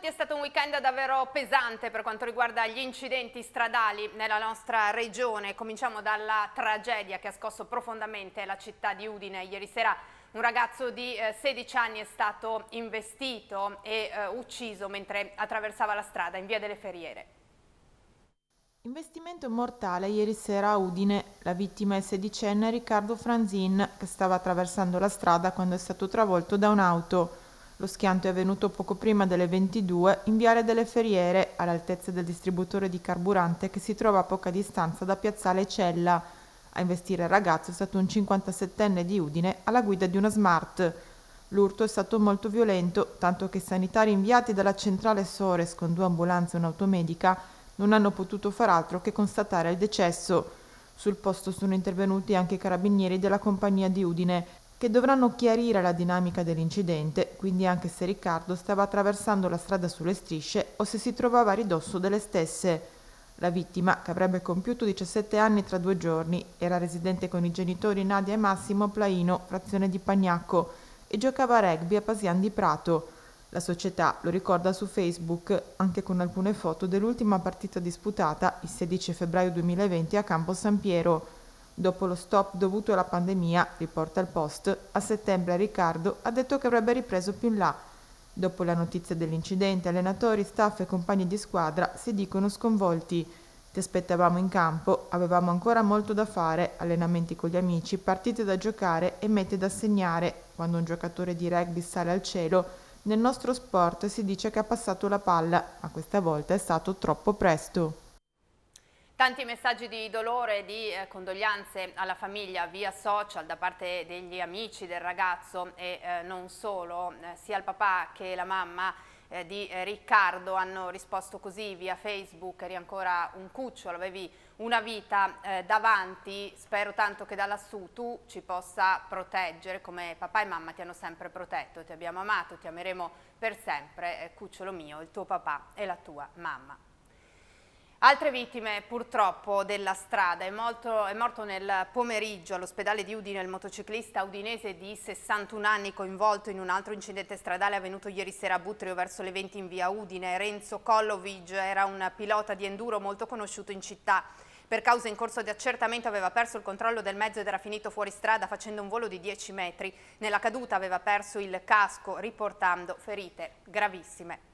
tutti, è stato un weekend davvero pesante per quanto riguarda gli incidenti stradali nella nostra regione. Cominciamo dalla tragedia che ha scosso profondamente la città di Udine. Ieri sera un ragazzo di 16 eh, anni è stato investito e uh, ucciso mentre attraversava la strada in via delle Ferriere. Investimento mortale ieri sera a Udine. La vittima è sedicenne Riccardo Franzin che stava attraversando la strada quando è stato travolto da un'auto. Lo schianto è avvenuto poco prima delle 22 in Viale delle Feriere, all'altezza del distributore di carburante che si trova a poca distanza da Piazzale Cella. A investire il ragazzo è stato un 57enne di Udine alla guida di una Smart. L'urto è stato molto violento, tanto che i sanitari inviati dalla centrale Sores con due ambulanze e un'automedica non hanno potuto far altro che constatare il decesso. Sul posto sono intervenuti anche i carabinieri della compagnia di Udine, che dovranno chiarire la dinamica dell'incidente quindi anche se Riccardo stava attraversando la strada sulle strisce o se si trovava a ridosso delle stesse. La vittima, che avrebbe compiuto 17 anni tra due giorni, era residente con i genitori Nadia e Massimo Plaino, frazione di Pagnacco, e giocava a rugby a Pasian di Prato. La società lo ricorda su Facebook, anche con alcune foto dell'ultima partita disputata il 16 febbraio 2020 a Campo San Piero. Dopo lo stop dovuto alla pandemia, riporta il Post, a settembre Riccardo ha detto che avrebbe ripreso più in là. Dopo la notizia dell'incidente, allenatori, staff e compagni di squadra si dicono sconvolti. Ti aspettavamo in campo, avevamo ancora molto da fare, allenamenti con gli amici, partite da giocare e mete da segnare. Quando un giocatore di rugby sale al cielo, nel nostro sport si dice che ha passato la palla, ma questa volta è stato troppo presto. Tanti messaggi di dolore e di eh, condoglianze alla famiglia via social da parte degli amici del ragazzo e eh, non solo, eh, sia il papà che la mamma eh, di eh, Riccardo hanno risposto così via Facebook, eri ancora un cucciolo, avevi una vita eh, davanti, spero tanto che da lassù tu ci possa proteggere come papà e mamma ti hanno sempre protetto, ti abbiamo amato, ti ameremo per sempre, cucciolo mio, il tuo papà e la tua mamma. Altre vittime purtroppo della strada, è morto, è morto nel pomeriggio all'ospedale di Udine il motociclista udinese di 61 anni coinvolto in un altro incidente stradale avvenuto ieri sera a Butrio verso le 20 in via Udine. Renzo Kollovic era un pilota di enduro molto conosciuto in città. Per causa in corso di accertamento aveva perso il controllo del mezzo ed era finito fuori strada facendo un volo di 10 metri. Nella caduta aveva perso il casco riportando ferite gravissime.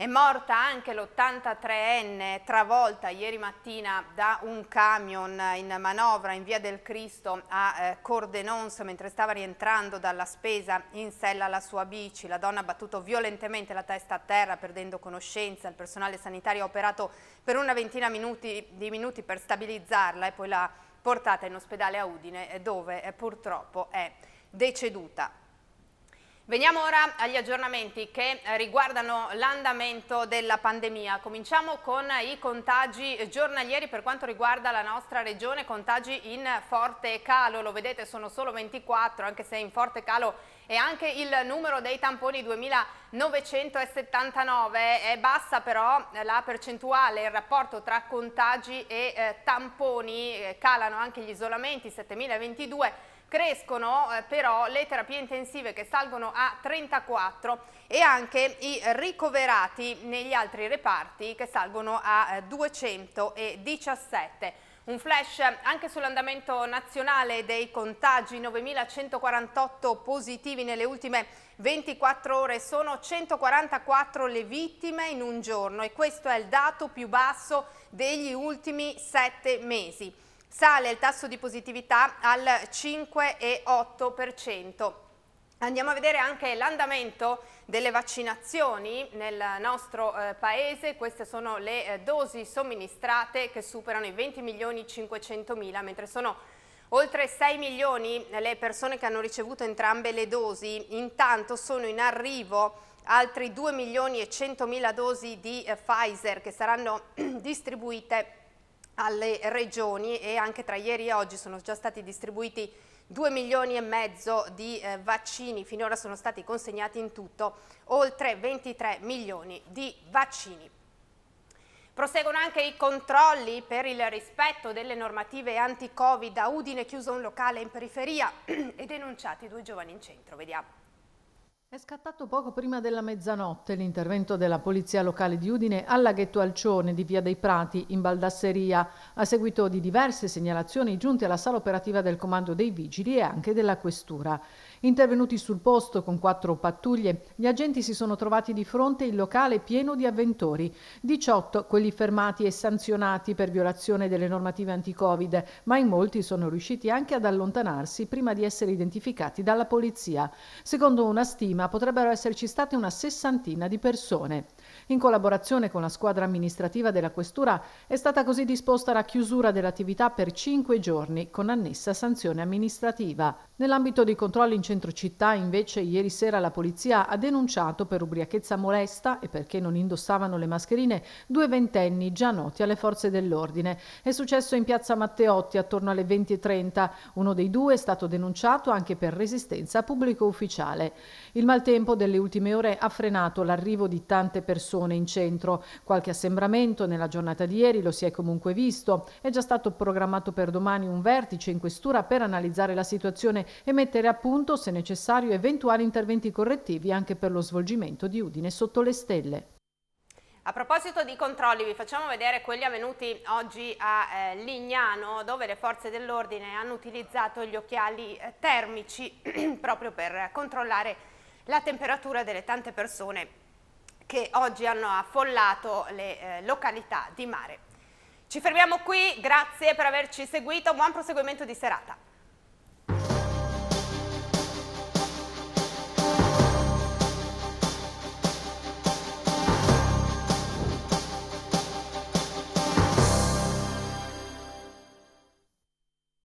È morta anche l'83enne travolta ieri mattina da un camion in manovra in via del Cristo a eh, Cordenons mentre stava rientrando dalla spesa in sella alla sua bici. La donna ha battuto violentemente la testa a terra perdendo conoscenza. Il personale sanitario ha operato per una ventina minuti, di minuti per stabilizzarla e poi l'ha portata in ospedale a Udine eh, dove eh, purtroppo è deceduta. Veniamo ora agli aggiornamenti che eh, riguardano l'andamento della pandemia. Cominciamo con i contagi giornalieri per quanto riguarda la nostra regione, contagi in forte calo, lo vedete sono solo 24 anche se in forte calo e anche il numero dei tamponi 2979 è bassa però la percentuale, il rapporto tra contagi e eh, tamponi, eh, calano anche gli isolamenti 7022 Crescono eh, però le terapie intensive che salgono a 34 e anche i ricoverati negli altri reparti che salgono a 217. Eh, un flash anche sull'andamento nazionale dei contagi, 9.148 positivi nelle ultime 24 ore, sono 144 le vittime in un giorno e questo è il dato più basso degli ultimi 7 mesi. Sale il tasso di positività al 5,8%. Andiamo a vedere anche l'andamento delle vaccinazioni nel nostro eh, paese, queste sono le eh, dosi somministrate che superano i 20 milioni 500 mila, mentre sono oltre 6 milioni le persone che hanno ricevuto entrambe le dosi, intanto sono in arrivo altri 2 milioni e 100 mila dosi di eh, Pfizer che saranno distribuite alle regioni e anche tra ieri e oggi sono già stati distribuiti 2 milioni e mezzo di eh, vaccini, finora sono stati consegnati in tutto oltre 23 milioni di vaccini. Proseguono anche i controlli per il rispetto delle normative anti-Covid. A Udine chiuso un locale in periferia e denunciati due giovani in centro. Vediamo. È scattato poco prima della mezzanotte l'intervento della Polizia Locale di Udine al laghetto Alcione di Via dei Prati in Baldasseria, a seguito di diverse segnalazioni giunte alla sala operativa del Comando dei Vigili e anche della Questura. Intervenuti sul posto con quattro pattuglie, gli agenti si sono trovati di fronte il locale pieno di avventori, 18 quelli fermati e sanzionati per violazione delle normative anti-Covid, ma in molti sono riusciti anche ad allontanarsi prima di essere identificati dalla Polizia. Secondo una stima, ma potrebbero esserci state una sessantina di persone. In collaborazione con la squadra amministrativa della Questura è stata così disposta la chiusura dell'attività per cinque giorni con annessa sanzione amministrativa. Nell'ambito dei controlli in centro città invece ieri sera la polizia ha denunciato per ubriachezza molesta e perché non indossavano le mascherine due ventenni già noti alle forze dell'ordine. È successo in piazza Matteotti attorno alle 20.30. Uno dei due è stato denunciato anche per resistenza a pubblico ufficiale. Il maltempo delle ultime ore ha frenato l'arrivo di tante persone persone in centro. Qualche assembramento nella giornata di ieri lo si è comunque visto. È già stato programmato per domani un vertice in questura per analizzare la situazione e mettere a punto, se necessario, eventuali interventi correttivi anche per lo svolgimento di Udine sotto le stelle. A proposito di controlli, vi facciamo vedere quelli avvenuti oggi a eh, Lignano, dove le forze dell'ordine hanno utilizzato gli occhiali eh, termici proprio per controllare la temperatura delle tante persone che oggi hanno affollato le eh, località di mare. Ci fermiamo qui, grazie per averci seguito, buon proseguimento di serata.